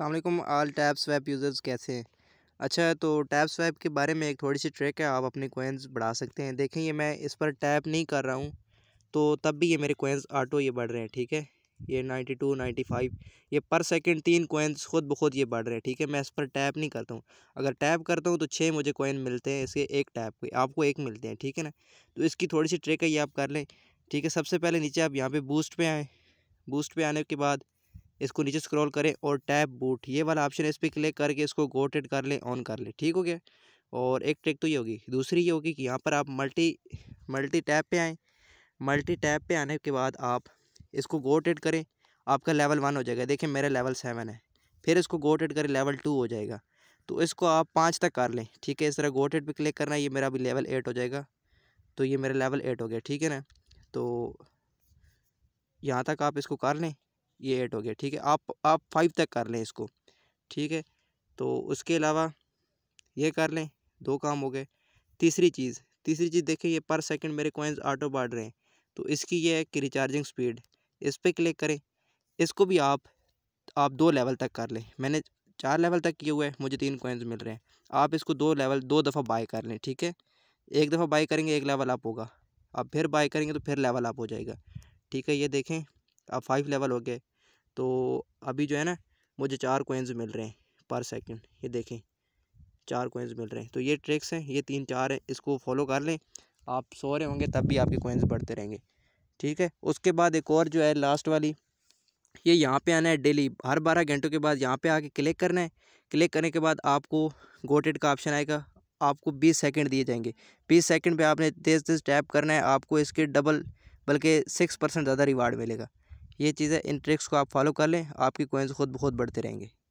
अल्लाम आल tap swap users कैसे हैं अच्छा तो टैप स्वैप के बारे में एक थोड़ी सी ट्रिक है आप अपने कोइंस बढ़ा सकते हैं देखें ये मैं इस पर टैप नहीं कर रहा हूँ तो तब भी ये मेरे कोइंस ऑटो ये बढ़ रहे हैं ठीक है ये नाइन्टी टू नाइन्टी फाइव ये पर सेकंड तीन कोइंस खुद ब खुद ये बढ़ रहे हैं ठीक है मैं इस पर टैप नहीं करता हूँ अगर टैप करता हूँ तो छः मुझे कोइन मिलते हैं इसके एक टैप के आपको एक मिलते हैं ठीक है ना तो इसकी थोड़ी सी ट्रिक है ये आप कर लें ठीक है सबसे पहले नीचे आप यहाँ पर बूस्ट पर आएँ बूस्ट पर आने के बाद इसको नीचे स्क्रॉल करें और टैप बूट ये वाला ऑप्शन इस पर क्लिक करके इसको गोटेड कर लें ऑन कर लें ठीक हो गया और एक ट्रिक तो ये होगी दूसरी ये होगी कि यहाँ पर आप मल्टी मल्टी टैप पे आएँ मल्टी टैप पे आने के बाद आप इसको गोटेड करें आपका लेवल वन हो जाएगा देखिए मेरा लेवल सेवन है फिर इसको गोटेड करें लेवल टू हो जाएगा तो इसको आप पाँच तक कर लें ठीक है इस तरह गोटेड पर क्लिक करना ये मेरा अभी लेवल एट हो जाएगा तो ये मेरा लेवल एट हो गया ठीक है ना तो यहाँ तक आप इसको कर लें ये एट हो गया ठीक है आप आप फाइव तक कर लें इसको ठीक है तो उसके अलावा ये कर लें दो काम हो गए तीसरी चीज़ तीसरी चीज़ देखें ये पर सेकंड मेरे कोइंस ऑटो बढ़ रहे हैं तो इसकी ये है कि रिचार्जिंग स्पीड इस पर क्लिक करें इसको भी आप आप दो लेवल तक कर लें मैंने चार लेवल तक किए हुए हैं मुझे तीन कोइंस मिल रहे हैं आप इसको दो लेवल दो दफ़ा बाय कर लें ठीक है एक दफ़ा बाई करेंगे एक लेवल अप होगा आप फिर बाई करेंगे तो फिर लेवल अप हो जाएगा ठीक है ये देखें आप फाइव लेवल हो गए तो अभी जो है ना मुझे चार कोइंस मिल रहे हैं पर सेकंड ये देखें चार कोइंस मिल रहे हैं तो ये ट्रिक्स हैं ये तीन चार हैं इसको फॉलो कर लें आप सो रहे होंगे तब भी आपके कोइंस बढ़ते रहेंगे ठीक है उसके बाद एक और जो है लास्ट वाली ये यहाँ पे आना है डेली हर बारह घंटों के बाद यहाँ पर आके क्लिक करना है क्लिक करने के बाद आपको गोटेड का ऑप्शन आएगा आपको बीस सेकेंड दिए जाएंगे बीस सेकेंड पर आपने तेज़ तेज़ टैप करना है आपको इसके डबल बल्कि सिक्स परसेंट ज़्यादा रिवार्ड मिलेगा ये चीज़ें इन ट्रिक्स को आप फॉलो कर लें आपकी कोइंस खुद ब खुद बढ़ते रहेंगे